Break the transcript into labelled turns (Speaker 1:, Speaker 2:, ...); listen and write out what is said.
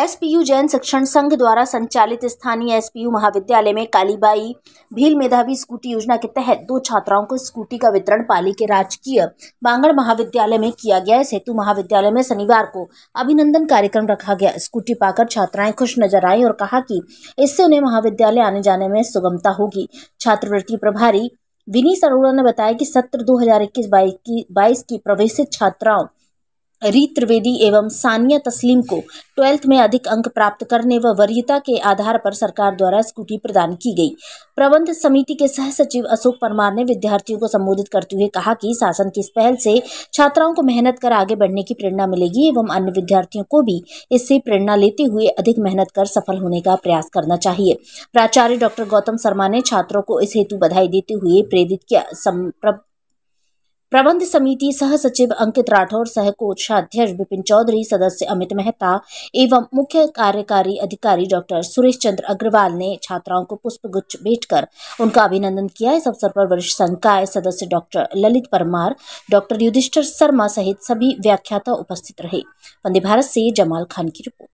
Speaker 1: SPU Jain शिक्षण संघ द्वारा संचालित स्थानीय एसपीयू महाविद्यालय में कालीबाई भील मेधावी स्कूटी योजना के तहत दो छात्राओं को स्कूटी का वितरण पाली के राजकीय बांगड़ महाविद्यालय में किया गया इस हेतु महाविद्यालय में शनिवार को अभिनंदन कार्यक्रम रखा गया स्कूटी पाकर छात्राएं खुश नजर आई और कहा कि इससे उन्हें महाविद्यालय आने जाने में सुगमता होगी छात्रवृत्ति प्रभारी विनीत अरोड़ा ने बताया कि सत्र दो हजार इक्कीस बाईस की प्रवेशित छात्राओं री त्रिवेदी एवं सानिया तस्लीम को ट्वेल्थ में अधिक अंक प्राप्त करने व वरीयता के आधार पर सरकार द्वारा स्कूटी प्रदान की गई प्रबंध समिति के सह सचिव अशोक परमार ने विद्यार्थियों को संबोधित करते हुए कहा कि शासन की इस पहल से छात्राओं को मेहनत कर आगे बढ़ने की प्रेरणा मिलेगी एवं अन्य विद्यार्थियों को भी इससे प्रेरणा लेते हुए अधिक मेहनत कर सफल होने का प्रयास करना चाहिए प्राचार्य डॉक्टर गौतम शर्मा ने छात्रों को इस हेतु बधाई देते हुए प्रेरित किया प्रबंध समिति सह सचिव अंकित राठौर सह कोषाध्यक्ष विपिन चौधरी सदस्य अमित मेहता एवं मुख्य कार्यकारी अधिकारी डॉक्टर सुरेश चंद्र अग्रवाल ने छात्राओं को पुष्प गुच्छ भेंट कर उनका अभिनंदन किया इस अवसर पर वरिष्ठ संकाय सदस्य डॉक्टर ललित परमार डॉक्टर युधिष्ठर शर्मा सहित सभी व्याख्याता उपस्थित रहे वंदे भारत से जमाल खान की रिपोर्ट